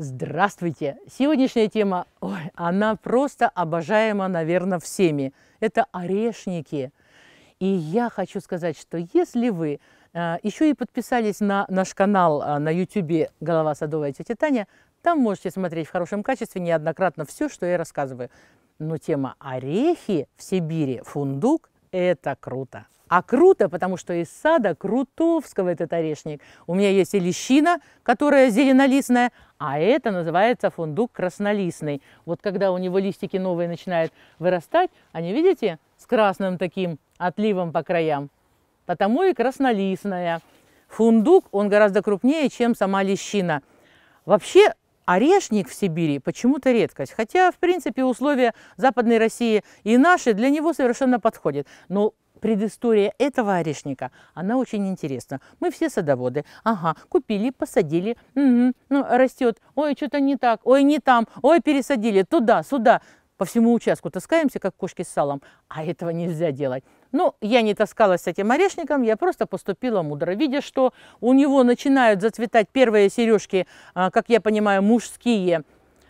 Здравствуйте! Сегодняшняя тема, ой, она просто обожаема, наверное, всеми. Это орешники. И я хочу сказать, что если вы э, еще и подписались на наш канал э, на YouTube «Голова садовая тетя Таня», там можете смотреть в хорошем качестве неоднократно все, что я рассказываю. Но тема орехи в Сибири, фундук – это круто. А круто, потому что из сада Крутовского этот орешник. У меня есть и лещина, которая зеленолистная, а это называется фундук краснолистный. Вот когда у него листики новые начинают вырастать, они, видите, с красным таким отливом по краям. Потому и краснолистная. Фундук, он гораздо крупнее, чем сама лещина. Вообще орешник в Сибири почему-то редкость. Хотя, в принципе, условия Западной России и наши для него совершенно подходят. Но предыстория этого орешника, она очень интересна. Мы все садоводы. Ага, купили, посадили. Угу, ну, растет. Ой, что-то не так. Ой, не там. Ой, пересадили. Туда, сюда. По всему участку таскаемся, как кошки с салом. А этого нельзя делать. Ну, я не таскалась с этим орешником, я просто поступила мудро. Видя, что у него начинают зацветать первые сережки, а, как я понимаю, мужские,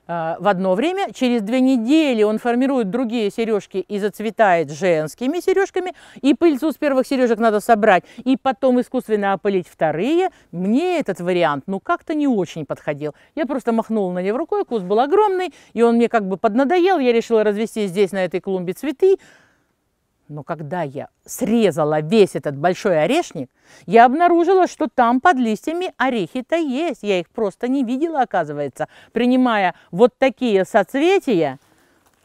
Э, в одно время. Через две недели он формирует другие сережки и зацветает женскими сережками. И пыльцу с первых сережек надо собрать, и потом искусственно опылить вторые. Мне этот вариант ну как-то не очень подходил. Я просто махнула на него рукой, куст был огромный, и он мне как бы поднадоел. Я решила развести здесь на этой клумбе цветы. Но когда я срезала весь этот большой орешник, я обнаружила, что там под листьями орехи-то есть. Я их просто не видела, оказывается, принимая вот такие соцветия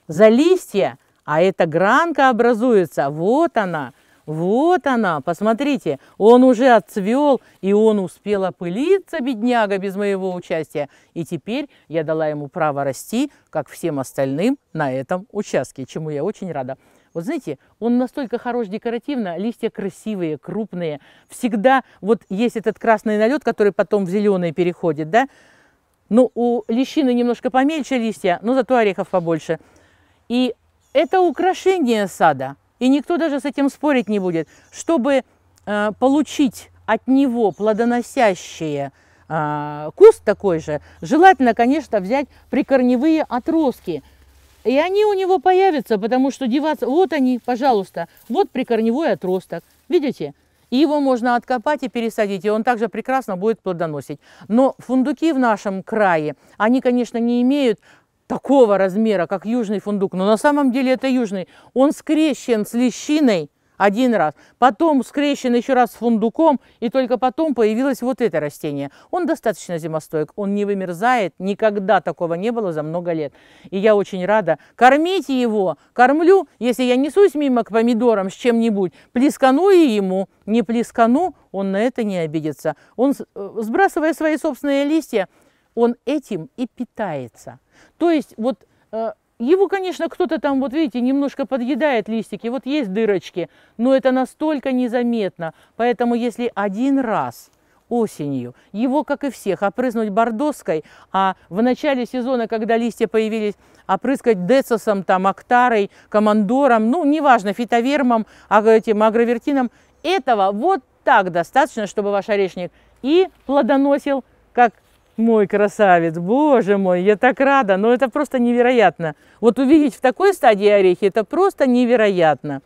за листья. А эта гранка образуется. Вот она, вот она. Посмотрите, он уже отцвел, и он успел опылиться, бедняга, без моего участия. И теперь я дала ему право расти, как всем остальным на этом участке, чему я очень рада. Вот знаете, он настолько хорош декоративно, а листья красивые, крупные. Всегда вот есть этот красный налет, который потом в зеленый переходит, да? Но у лещины немножко помельче листья, но зато орехов побольше. И это украшение сада. И никто даже с этим спорить не будет. Чтобы э, получить от него плодоносящие э, а, куст такой же, желательно, конечно, взять прикорневые отростки – и они у него появятся, потому что деваться... Вот они, пожалуйста, вот прикорневой отросток. Видите? И его можно откопать и пересадить, и он также прекрасно будет плодоносить. Но фундуки в нашем крае, они, конечно, не имеют такого размера, как южный фундук, но на самом деле это южный. Он скрещен с лещиной, один раз. Потом скрещен еще раз с фундуком, и только потом появилось вот это растение. Он достаточно зимостойк, он не вымерзает, никогда такого не было за много лет. И я очень рада. Кормите его, кормлю, если я несусь мимо к помидорам с чем-нибудь, плескану и ему, не плескану, он на это не обидится. Он, э, сбрасывая свои собственные листья, он этим и питается. То есть вот э, его, конечно, кто-то там, вот видите, немножко подъедает листики, вот есть дырочки, но это настолько незаметно. Поэтому если один раз осенью. Его, как и всех, опрыснуть бордоской, а в начале сезона, когда листья появились, опрыскать децосом, там, октарой, командором, ну, неважно, фитовермом, этим, агровертином. Этого вот так достаточно, чтобы ваш орешник и плодоносил, как мой красавец, боже мой, я так рада, но это просто невероятно. Вот увидеть в такой стадии орехи, это просто невероятно.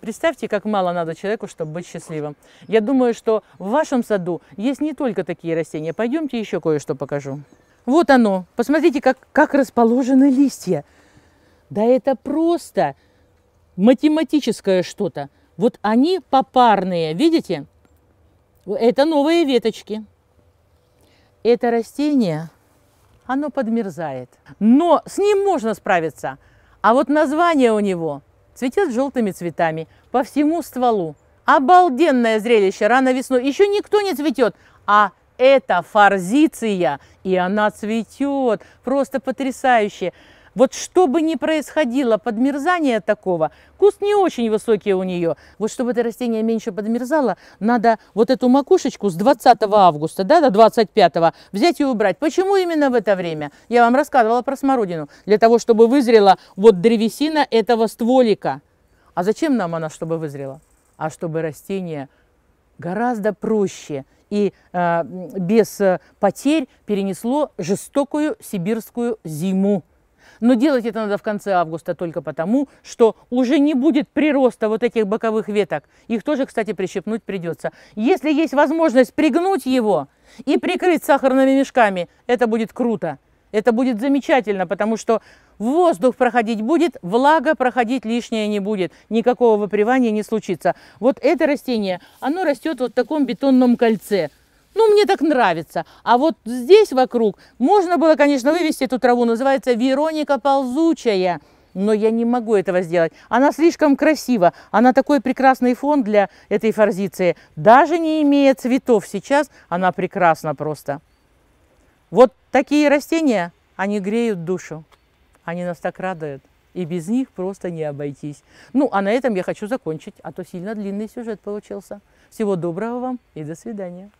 Представьте, как мало надо человеку, чтобы быть счастливым. Я думаю, что в вашем саду есть не только такие растения. Пойдемте еще кое-что покажу. Вот оно. Посмотрите, как, как расположены листья. Да это просто математическое что-то. Вот они попарные, видите? Это новые веточки это растение, оно подмерзает. Но с ним можно справиться. А вот название у него цветет желтыми цветами по всему стволу. Обалденное зрелище рано весной. Еще никто не цветет, а это форзиция, и она цветет. Просто потрясающе. Вот что бы ни происходило подмерзания такого, куст не очень высокий у нее. Вот чтобы это растение меньше подмерзало, надо вот эту макушечку с 20 августа да, до 25 взять и убрать. Почему именно в это время? Я вам рассказывала про смородину. Для того, чтобы вызрела вот древесина этого стволика. А зачем нам она, чтобы вызрела? А чтобы растение гораздо проще и э, без э, потерь перенесло жестокую сибирскую зиму. Но делать это надо в конце августа только потому, что уже не будет прироста вот этих боковых веток. Их тоже, кстати, прищепнуть придется. Если есть возможность пригнуть его и прикрыть сахарными мешками, это будет круто. Это будет замечательно, потому что воздух проходить будет, влага проходить лишняя не будет, никакого выпривания не случится. Вот это растение, оно растет вот в таком бетонном кольце ну, мне так нравится. А вот здесь вокруг можно было, конечно, вывести эту траву, называется Вероника ползучая. Но я не могу этого сделать. Она слишком красива. Она такой прекрасный фон для этой форзиции. Даже не имея цветов сейчас, она прекрасна просто. Вот такие растения, они греют душу. Они нас так радуют. И без них просто не обойтись. Ну, а на этом я хочу закончить, а то сильно длинный сюжет получился. Всего доброго вам и до свидания.